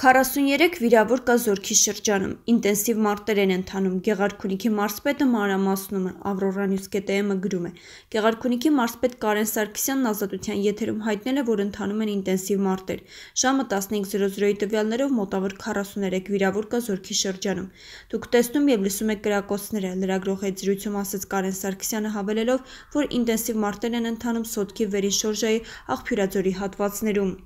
43 վիրավոր կա Զորքի շրջանում։ Ինտենսիվ մարտեր են ընթանում։ Գեղարքունիքի մարզպետը մանրամասնում է, Ավրորա Նյուսկետեը գրում է։ Գեղարքունիքի մարզպետ Կարեն Սարգսյանն ազատության եթերում հայտնել է, որ ընթանում են ինտենսիվ մարտեր։ Ժամը 15:00-ի տվյալներով մոտավոր 43 վիրավոր կա Զորքի շրջանում։ Դուք տեսնում եւ լսում եք կրակոցները, լրագրող հետ զրույցում ասաց Կարեն Սարգսյանը հավելելով, որ ինտենսիվ մարտեր են ընթանում Սոտքի Վերինշորժայի աղբյուրաձորի հատվածներում։